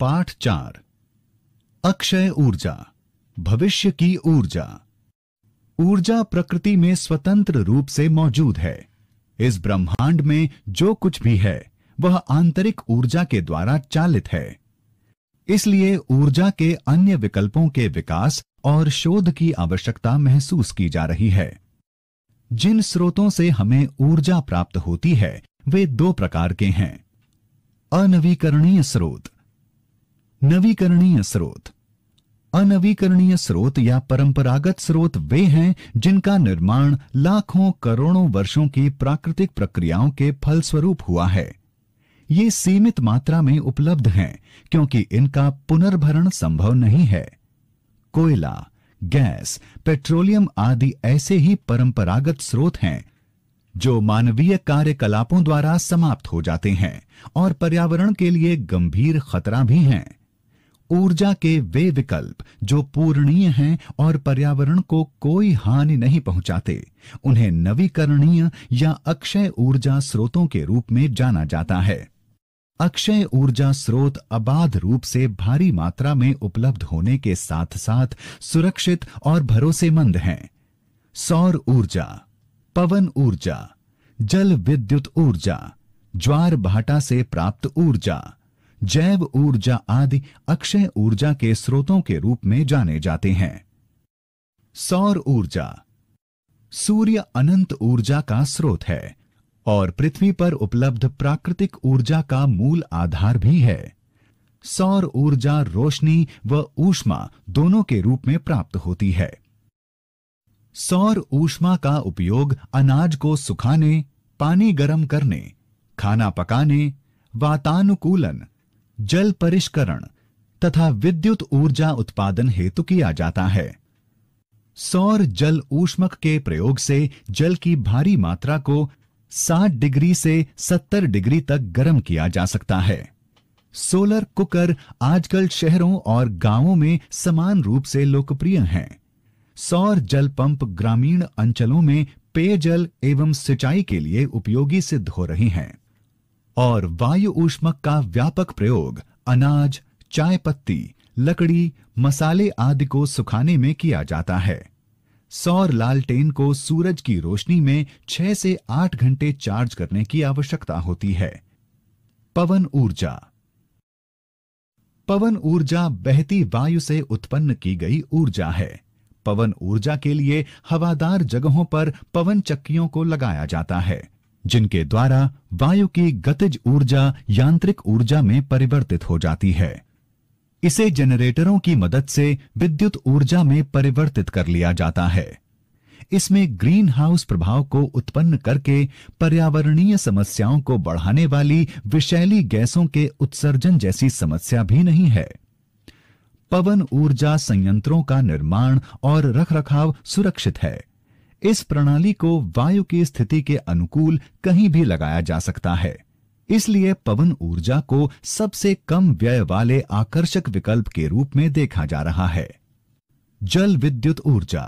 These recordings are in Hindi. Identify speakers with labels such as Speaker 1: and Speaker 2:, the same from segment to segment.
Speaker 1: पाठ चार अक्षय ऊर्जा भविष्य की ऊर्जा ऊर्जा प्रकृति में स्वतंत्र रूप से मौजूद है इस ब्रह्मांड में जो कुछ भी है वह आंतरिक ऊर्जा के द्वारा चालित है इसलिए ऊर्जा के अन्य विकल्पों के विकास और शोध की आवश्यकता महसूस की जा रही है जिन स्रोतों से हमें ऊर्जा प्राप्त होती है वे दो प्रकार के हैं अनवीकरणीय स्रोत नवीकरणीय स्रोत अनवीकरणीय स्रोत या परंपरागत स्रोत वे हैं जिनका निर्माण लाखों करोड़ों वर्षों की प्राकृतिक प्रक्रियाओं के फलस्वरूप हुआ है ये सीमित मात्रा में उपलब्ध हैं क्योंकि इनका पुनर्भरण संभव नहीं है कोयला गैस पेट्रोलियम आदि ऐसे ही परंपरागत स्रोत हैं जो मानवीय कार्यकलापों द्वारा समाप्त हो जाते हैं और पर्यावरण के लिए गंभीर खतरा भी हैं ऊर्जा के वे विकल्प जो पूर्णीय हैं और पर्यावरण को कोई हानि नहीं पहुंचाते उन्हें नवीकरणीय या अक्षय ऊर्जा स्रोतों के रूप में जाना जाता है अक्षय ऊर्जा स्रोत अबाध रूप से भारी मात्रा में उपलब्ध होने के साथ साथ सुरक्षित और भरोसेमंद हैं सौर ऊर्जा पवन ऊर्जा जल विद्युत ऊर्जा ज्वार भाटा से प्राप्त ऊर्जा जैव ऊर्जा आदि अक्षय ऊर्जा के स्रोतों के रूप में जाने जाते हैं सौर ऊर्जा सूर्य अनंत ऊर्जा का स्रोत है और पृथ्वी पर उपलब्ध प्राकृतिक ऊर्जा का मूल आधार भी है सौर ऊर्जा रोशनी व ऊष्मा दोनों के रूप में प्राप्त होती है सौर ऊष्मा का उपयोग अनाज को सुखाने पानी गर्म करने खाना पकाने वातानुकूलन जल परिष्करण तथा विद्युत ऊर्जा उत्पादन हेतु किया जाता है सौर जल ऊष्मक के प्रयोग से जल की भारी मात्रा को 60 डिग्री से 70 डिग्री तक गर्म किया जा सकता है सोलर कुकर आजकल शहरों और गांवों में समान रूप से लोकप्रिय हैं। सौर जल पंप ग्रामीण अंचलों में पेयजल एवं सिंचाई के लिए उपयोगी सिद्ध हो रही हैं और वायु ऊष्मक का व्यापक प्रयोग अनाज चाय पत्ती लकड़ी मसाले आदि को सुखाने में किया जाता है सौर लालटेन को सूरज की रोशनी में 6 से 8 घंटे चार्ज करने की आवश्यकता होती है पवन ऊर्जा पवन ऊर्जा बहती वायु से उत्पन्न की गई ऊर्जा है पवन ऊर्जा के लिए हवादार जगहों पर पवन चक्कियों को लगाया जाता है जिनके द्वारा वायु की गतिज ऊर्जा यांत्रिक ऊर्जा में परिवर्तित हो जाती है इसे जनरेटरों की मदद से विद्युत ऊर्जा में परिवर्तित कर लिया जाता है इसमें ग्रीन हाउस प्रभाव को उत्पन्न करके पर्यावरणीय समस्याओं को बढ़ाने वाली विषैली गैसों के उत्सर्जन जैसी समस्या भी नहीं है पवन ऊर्जा संयंत्रों का निर्माण और रखरखाव सुरक्षित है इस प्रणाली को वायु की स्थिति के अनुकूल कहीं भी लगाया जा सकता है इसलिए पवन ऊर्जा को सबसे कम व्यय वाले आकर्षक विकल्प के रूप में देखा जा रहा है जल विद्युत ऊर्जा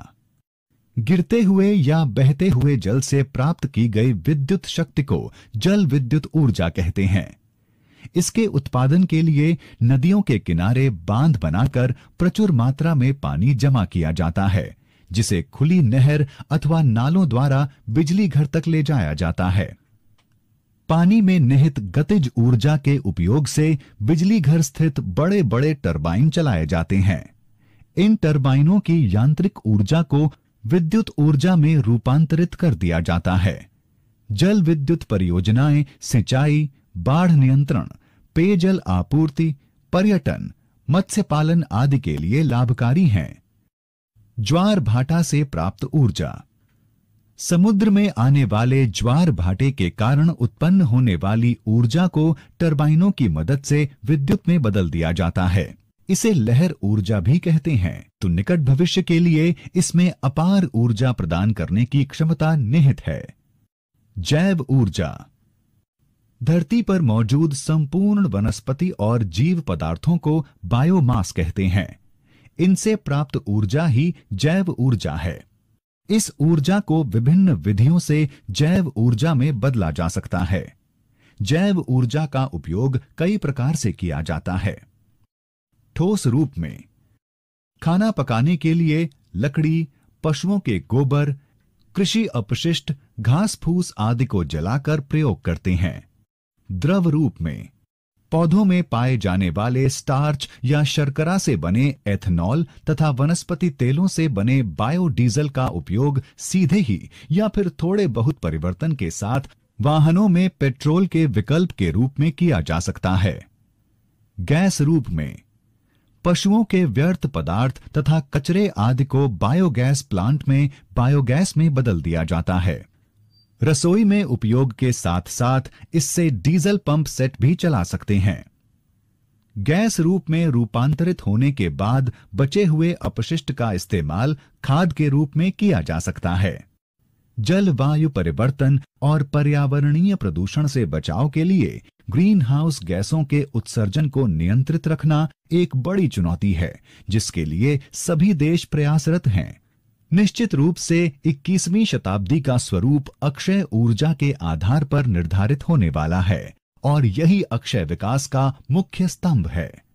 Speaker 1: गिरते हुए या बहते हुए जल से प्राप्त की गई विद्युत शक्ति को जल विद्युत ऊर्जा कहते हैं इसके उत्पादन के लिए नदियों के किनारे बांध बनाकर प्रचुर मात्रा में पानी जमा किया जाता है जिसे खुली नहर अथवा नालों द्वारा बिजली घर तक ले जाया जाता है पानी में निहित गतिज ऊर्जा के उपयोग से बिजली घर स्थित बड़े बड़े टर्बाइन चलाए जाते हैं इन टर्बाइनों की यांत्रिक ऊर्जा को विद्युत ऊर्जा में रूपांतरित कर दिया जाता है जल विद्युत परियोजनाएं सिंचाई बाढ़ नियंत्रण पेयजल आपूर्ति पर्यटन मत्स्य पालन आदि के लिए लाभकारी हैं ज्वार भाटा से प्राप्त ऊर्जा समुद्र में आने वाले ज्वार भाटे के कारण उत्पन्न होने वाली ऊर्जा को टर्बाइनों की मदद से विद्युत में बदल दिया जाता है इसे लहर ऊर्जा भी कहते हैं तो निकट भविष्य के लिए इसमें अपार ऊर्जा प्रदान करने की क्षमता निहित है जैव ऊर्जा धरती पर मौजूद संपूर्ण वनस्पति और जीव पदार्थों को बायोमास कहते हैं इनसे प्राप्त ऊर्जा ही जैव ऊर्जा है इस ऊर्जा को विभिन्न विधियों से जैव ऊर्जा में बदला जा सकता है जैव ऊर्जा का उपयोग कई प्रकार से किया जाता है ठोस रूप में खाना पकाने के लिए लकड़ी पशुओं के गोबर कृषि अपशिष्ट घास फूस आदि को जलाकर प्रयोग करते हैं द्रव रूप में पौधों में पाए जाने वाले स्टार्च या शर्करा से बने एथेनॉल तथा वनस्पति तेलों से बने बायोडीजल का उपयोग सीधे ही या फिर थोड़े बहुत परिवर्तन के साथ वाहनों में पेट्रोल के विकल्प के रूप में किया जा सकता है गैस रूप में पशुओं के व्यर्थ पदार्थ तथा कचरे आदि को बायोगैस प्लांट में बायोगैस में बदल दिया जाता है रसोई में उपयोग के साथ साथ इससे डीजल पंप सेट भी चला सकते हैं गैस रूप में रूपांतरित होने के बाद बचे हुए अपशिष्ट का इस्तेमाल खाद के रूप में किया जा सकता है जलवायु परिवर्तन और पर्यावरणीय प्रदूषण से बचाव के लिए ग्रीन हाउस गैसों के उत्सर्जन को नियंत्रित रखना एक बड़ी चुनौती है जिसके लिए सभी देश प्रयासरत हैं निश्चित रूप से 21वीं शताब्दी का स्वरूप अक्षय ऊर्जा के आधार पर निर्धारित होने वाला है और यही अक्षय विकास का मुख्य स्तंभ है